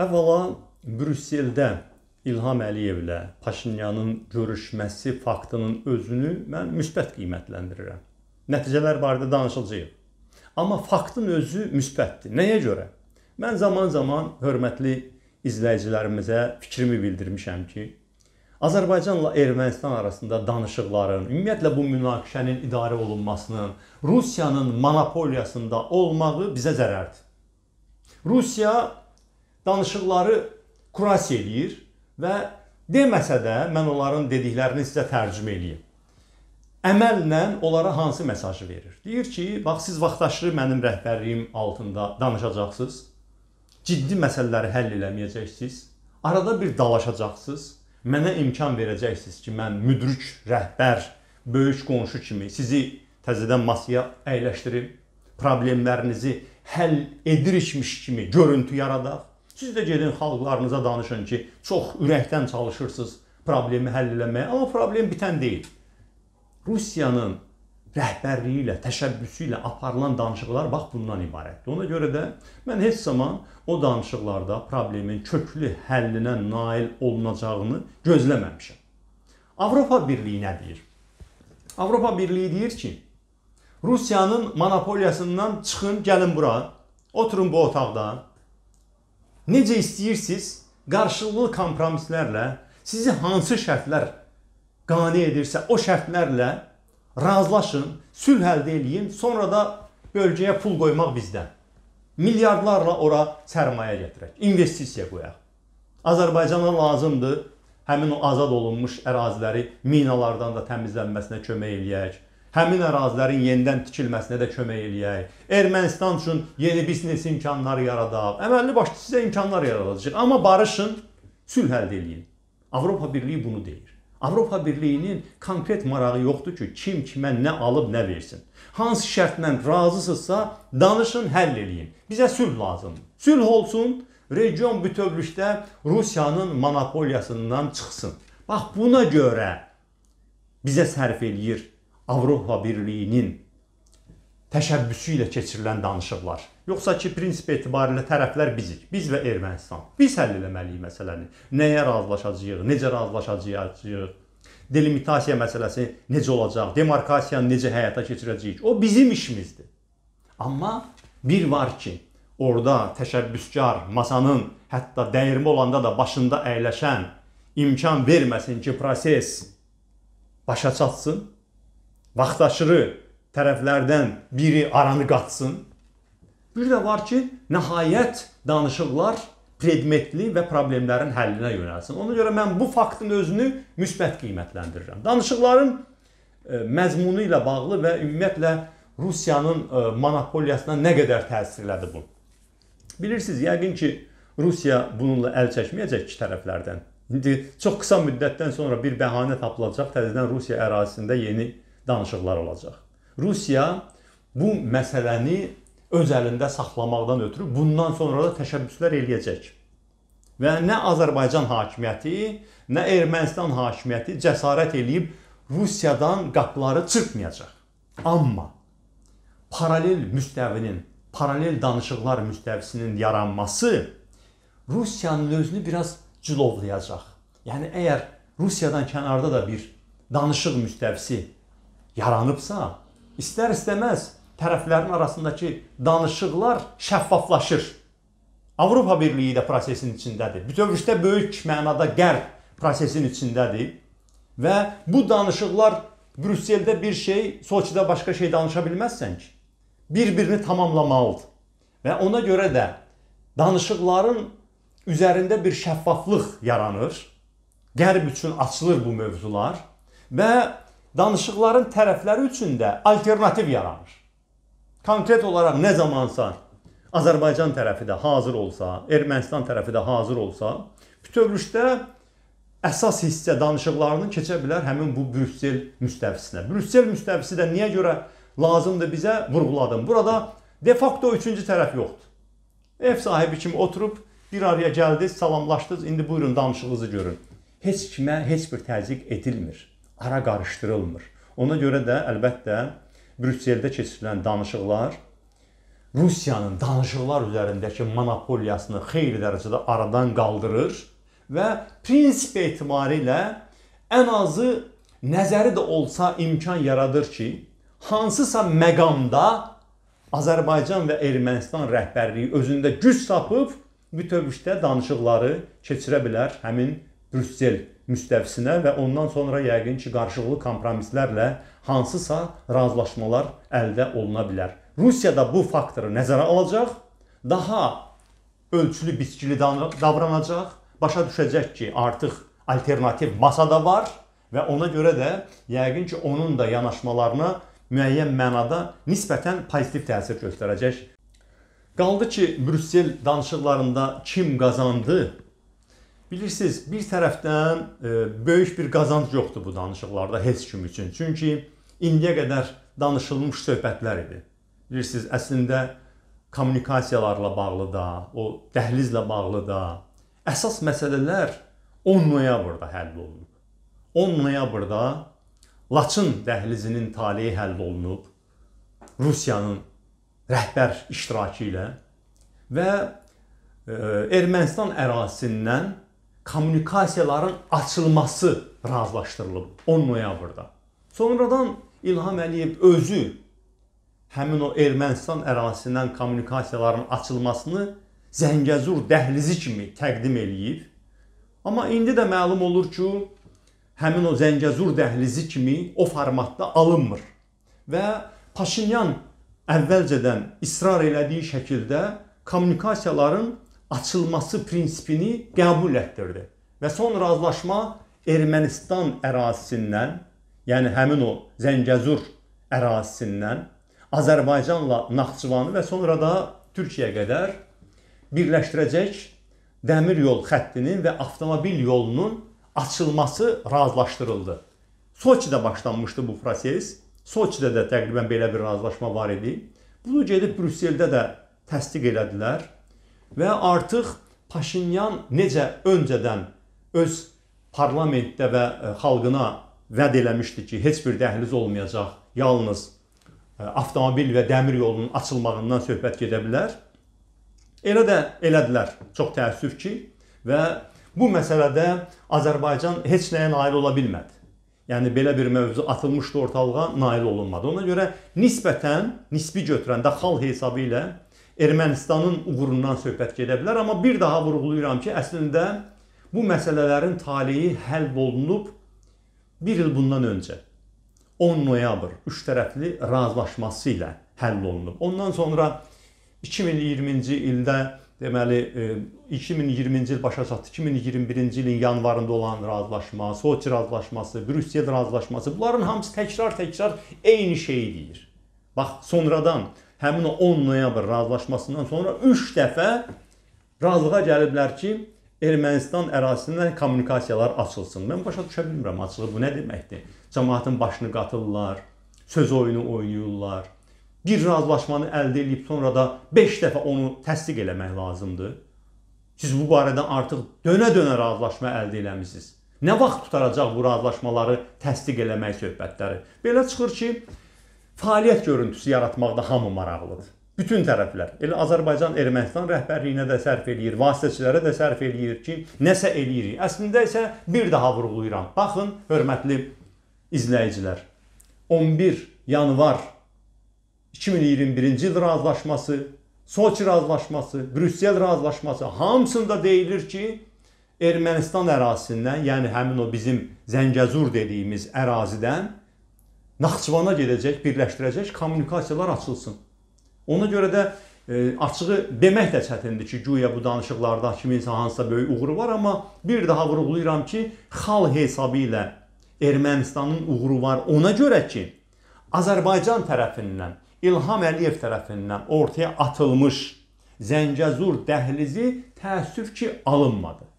Əvvəla Brüsseldə İlham Əliyevlə Paşinyanın görüşməsi faktının özünü mən müsbət qiymətləndirirəm. Nəticələr barədə danışılacağıq. Amma faktın özü müsbətdir. Nəyə görə? Mən zaman-zaman hörmətli izləyicilərimizə fikrimi bildirmişəm ki, Azərbaycanla Ermənistan arasında danışıqların, ümumiyyətlə bu münaqişənin idarə olunmasının, Rusiyanın monopoliyasında olmağı bizə zərərdir. Rusiya danışıqları kurasiya eləyir və deməsə də mən onların dediklərini sizə tərcümə eləyim. Əməllə onlara hansı mesajı verir? Deyir ki, bax siz vaxtaşırı mənim rəhbərliyim altında danışacaqsınız. Ciddi məsələləri həll eləməyəcəksiniz. Arada bir dalaşacaqsınız. Mənə imkan verəcəksiniz ki, mən müdrik rəhbər, böyük qonşu kimi sizi təzədən masaya əyləşdirim. Problemlərinizi həll edirikmiş kimi görüntü yaradaq Siz də gedin xalqlarınıza danışın ki, çox ürəkdən çalışırsınız problemi həll etməyə, amma problem bitən deyil. Rusiyanın rəhbərliyi ilə, təşəbbüsü ilə aparılan danışıqlar bax bundan ibarətdir. Ona görə də mən heç zaman o danışıqlarda problemin köklü həllinə nail olunacağını gözləməmişəm. Avropa Birliyi nə deyir? Avropa Birliyi deyir ki, Rusiyanın monopoliyasından çıxın, gəlin bura, oturun bu otaqda, necə istəyirsiniz, qarşılıqlı kompromislərlə sizi hansı şərtlər qane edirsə, o şərtlərlə razılaşın, sülh əldə eləyin, sonra da bölgəyə pul qoymaq bizdən. Milyardlarla ora sərmayə gətirək, investisiya qoyaq. Azərbaycana lazımdır həmin o azad olunmuş əraziləri minalardan da təmizlənməsinə kömək eləyək həmin ərazilərin yenidən tikilməsinə də kömək eləyək. Ermənistan üçün yeni biznes imkanları yaradaq. Əməlli başlı sizə imkanlar yaradacaq. Amma barışın, sülh əldə eləyin. Avropa Birliyi bunu deyir. Avropa Birliyinin konkret marağı yoxdur ki, kim kimə nə alıb, nə versin. Hansı şərtlə razısınızsa, danışın, həll eləyin. Bizə sülh lazımdır. Sülh olsun, region bütövlükdə Rusiyanın monopoliyasından çıxsın. Bax buna görə bizə sərf eləyir Avropa Birliyinin təşəbbüsü ilə keçirilən danışıqlar. Yoxsa ki, prinsip etibarilə tərəflər bizik, biz və Ermənistan. Biz həll eləməliyik məsələni. Nəyə razılaşacağıq, necə razılaşacağıq? Delimitasiya məsələsi necə olacaq? Demarkasiyanı necə həyata keçirəcəyik? O bizim işimizdir. Amma bir var ki, orada təşəbbüskar masanın hətta dəyirmə olanda da başında əyləşən imkan verməsin ki, proses başa çatsın vaxtaşırı tərəflərdən biri aranı qatsın. Bir də var ki, nəhayət danışıqlar predmetli və problemlərin həllinə yönəlsin. Ona görə mən bu faktın özünü müsbət qiymətləndirirəm. Danışıqların e, məzmunu ilə bağlı və ümumiyyətlə Rusiyanın e, monopoliyasına nə qədər təsir elədi bu? Bilirsiniz, yəqin ki, Rusiya bununla əl çəkməyəcək iki tərəflərdən. İndi çox qısa müddətdən sonra bir bəhanə tapılacaq, təzədən Rusiya ərazisində yeni danışıqlar olacaq. Rusiya bu məsələni öz əlində saxlamaqdan ötürü bundan sonra da təşəbbüslər eləyəcək. Və nə Azərbaycan hakimiyyəti, nə Ermənistan hakimiyyəti cəsarət eləyib Rusiyadan qapıları çırpmayacaq. Amma paralel müstəvinin, paralel danışıqlar müstəvisinin yaranması Rusiyanın özünü biraz cilovlayacaq. Yəni əgər Rusiyadan kənarda da bir danışıq müstəvisi yaranıbsa, istər-istəməz tərəflərin arasındakı danışıqlar şəffaflaşır. Avropa Birliyi də prosesin içindədir. Bütövlükdə böyük mənada qərb prosesin içindədir və bu danışıqlar Brüsseldə bir şey, Soçidə başqa şey danışa bilməzsən ki. Bir-birini tamamlamalıdır. Və ona görə də danışıqların üzərində bir şəffaflıq yaranır. Qərb üçün açılır bu mövzular və danışıqların tərəfləri üçün də alternativ yaranır. Konkret olaraq nə zamansa Azərbaycan tərəfi də hazır olsa, Ermənistan tərəfi də hazır olsa, bütövlükdə əsas hissə danışıqlarının keçə bilər həmin bu Brüssel müstəvisinə. Brüssel müstəvisi də niyə görə lazımdır bizə vurğuladım. Burada de facto üçüncü tərəf yoxdur. Ev sahibi kimi oturub bir araya gəldiniz, salamlaşdınız, indi buyurun danışığınızı görün. Heç kimə heç bir təzyiq edilmir ara qarışdırılmır. Ona görə də əlbəttə Brüsseldə keçirilən danışıqlar Rusiyanın danışıqlar üzərindəki monopoliyasını xeyli dərəcədə aradan qaldırır və prinsip etibarilə ən azı nəzəri də olsa imkan yaradır ki, hansısa məqamda Azərbaycan və Ermənistan rəhbərliyi özündə güc tapıb bütövlükdə danışıqları keçirə bilər həmin Brüssel müstəvisinə və ondan sonra yəqin ki, qarşılıqlı kompromislərlə hansısa razılaşmalar əldə oluna bilər. Rusiya da bu faktoru nəzərə alacaq, daha ölçülü, biçkili davranacaq, başa düşəcək ki, artıq alternativ masa da var və ona görə də yəqin ki, onun da yanaşmalarına müəyyən mənada nisbətən pozitiv təsir göstərəcək. Qaldı ki, Brüssel danışıqlarında kim qazandı Bilirsiniz, bir tərəfdən e, böyük bir qazanc yoxdur bu danışıqlarda heç kim üçün. Çünki indiyə qədər danışılmış söhbətlər idi. Bilirsiniz, əslində kommunikasiyalarla bağlı da, o dəhlizlə bağlı da əsas məsələlər 10 noyabrda həll olunub. 10 noyabrda Laçın dəhlizinin taleyi həll olunub Rusiyanın rəhbər iştirakı ilə və e, Ermənistan ərazisindən kommunikasiyaların açılması razılaşdırılıb 10 noyabrda. Sonradan İlham Əliyev özü həmin o Ermənistan ərazisindən kommunikasiyaların açılmasını Zəngəzur dəhlizi kimi təqdim eləyib. Amma indi də məlum olur ki, həmin o Zəngəzur dəhlizi kimi o formatda alınmır. Və Paşinyan əvvəlcədən israr elədiyi şəkildə kommunikasiyaların açılması prinsipini qəbul etdirdi. Və son razılaşma Ermənistan ərazisindən, yəni həmin o Zəngəzur ərazisindən Azərbaycanla Naxçıvanı və sonra da Türkiyəyə qədər birləşdirəcək dəmir yol xəttinin və avtomobil yolunun açılması razılaşdırıldı. Soçidə başlanmışdı bu proses. Soçidə də təqribən belə bir razılaşma var idi. Bunu gedib Brüsseldə də təsdiq elədilər və artıq Paşinyan necə öncədən öz parlamentdə və e, xalqına vəd eləmişdi ki, heç bir dəhliz olmayacaq, yalnız e, avtomobil və dəmir yolunun açılmağından söhbət gedə bilər. Elə də elədilər. Çox təəssüf ki, və bu məsələdə Azərbaycan heç nəyə nail ola bilmədi. Yəni belə bir mövzu atılmışdı ortalığa, nail olunmadı. Ona görə nisbətən, nisbi götürəndə xal hesabı ilə Ermənistanın uğurundan söhbət gedə bilər, amma bir daha vurğulayıram ki, əslində bu məsələlərin taleyi həll olunub 1 il bundan öncə 10 noyabr üç tərəfli razılaşması ilə həll olunub. Ondan sonra 2020-ci ildə deməli 2020-ci e, il başa çatdı. 2021-ci ilin yanvarında olan razılaşma, Soçi razılaşması, Brüssel razılaşması bunların hamısı təkrar-təkrar eyni şeyi deyir. Bax, sonradan həmin o 10 noyabr razılaşmasından sonra 3 dəfə razılığa gəliblər ki, Ermənistan ərazisindən kommunikasiyalar açılsın. Mən başa düşə bilmirəm açığı bu nə deməkdir? Cəmaətin başını qatırlar, söz oyunu oynayırlar. Bir razılaşmanı əldə edib sonra da 5 dəfə onu təsdiq eləmək lazımdır. Siz bu barədə artıq dönə-dönə razılaşma əldə eləmisiniz. Nə vaxt tutaracaq bu razılaşmaları təsdiq eləmək söhbətləri? Belə çıxır ki, fəaliyyət görüntüsü yaratmaqda hamı maraqlıdır. Bütün tərəflər. Elə Azərbaycan Ermənistan rəhbərliyinə də sərf eləyir, vasitəçilərə də sərf eləyir ki, nəsə eləyirik. Əslində isə bir daha vurğulayıram. Baxın, hörmətli izləyicilər. 11 yanvar 2021-ci il razılaşması, Soçi razılaşması, Brüssel razılaşması hamısında deyilir ki, Ermənistan ərazisindən, yəni həmin o bizim Zəngəzur dediyimiz ərazidən Naxçıvana gedəcək, birləşdirəcək, kommunikasiyalar açılsın. Ona görə də e, açığı demək də çətindir ki, güya bu danışıqlarda kiminsə hansısa böyük uğuru var, amma bir daha vurğulayıram ki, xal hesabı ilə Ermənistanın uğuru var. Ona görə ki, Azərbaycan tərəfindən, İlham Əliyev tərəfindən ortaya atılmış Zəngəzur dəhlizi təəssüf ki, alınmadı.